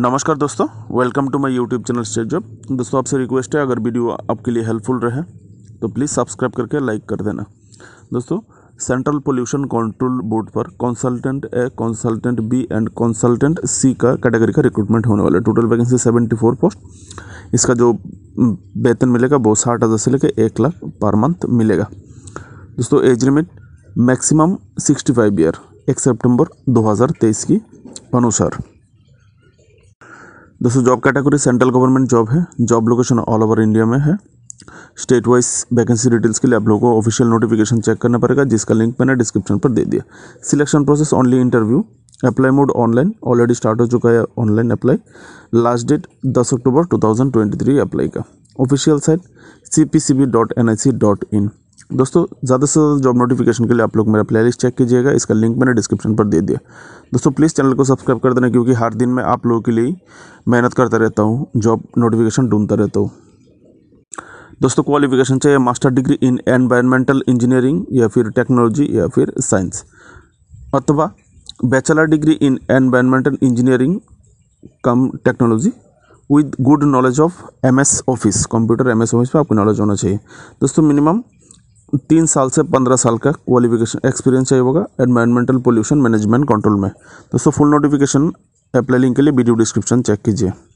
नमस्कार दोस्तों welcome to my YouTube channel state job दोस्तों आपसे रिक्वेस्ट है अगर वीडियो आपके लिए हेल्पफुल रहे तो प्लीज़ सब्सक्राइब करके लाइक कर देना दोस्तों सेंट्रल पोल्यूशन कंट्रोल बोर्ड पर consultant A consultant B and consultant C का कैटेगरी का रिक्रूटमेंट होने वाला है total vacancy seventy four post इसका जो वेतन मिलेगा वो साठ हज़ार से लेकर एक लाख पर मंथ मिलेगा दोस्तों age limit maximum sixty five year एक सेप्टेम्बर दो की अनुसार दोस्तों job category central government job है job location all over India में है स्टेट वाइज वैकेंसी डिटेल्स के लिए आप लोगों को ऑफिशियल नोटिफिकेशन चेक करना पड़ेगा जिसका लिंक मैंने डिस्क्रिप्शन पर दे दिया selection process only interview apply mode online already start हो चुका है online apply last date 10 October 2023 apply का official site C P C B dot N I C dot in दोस्तों ज़्यादा से ज़्यादा जॉब नोटिफिकेशन के लिए आप लोग मेरा प्लेलिस्ट चेक कीजिएगा इसका लिंक मैंने डिस्क्रिप्शन पर दे दिया दोस्तों प्लीज़ चैनल को सब्सक्राइब कर देना क्योंकि हर दिन मैं आप लोगों के लिए मेहनत करता रहता हूँ जॉब नोटिफिकेशन ढूंढता रहता हूँ दोस्तों क्वालिफिकेशन चाहिए master degree in environmental engineering या फिर टेक्नोलॉजी या फिर साइंस अथवा bachelor degree in environmental engineering cum technology with good knowledge of M S office computer M S office में आपको नॉलेज होना चाहिए दोस्तों मिनिमम तीन साल से पंद्रह साल का क्वालिफिकेशन एक्सपीरियंस चाहिए होगा एनवायरमेंटल पोल्यूशन मैनेजमेंट कंट्रोल में दोस्तों फुल नोटिफिकेशन अप्लाई लिंक के लिए वीडियो डिस्क्रिप्शन चेक कीजिए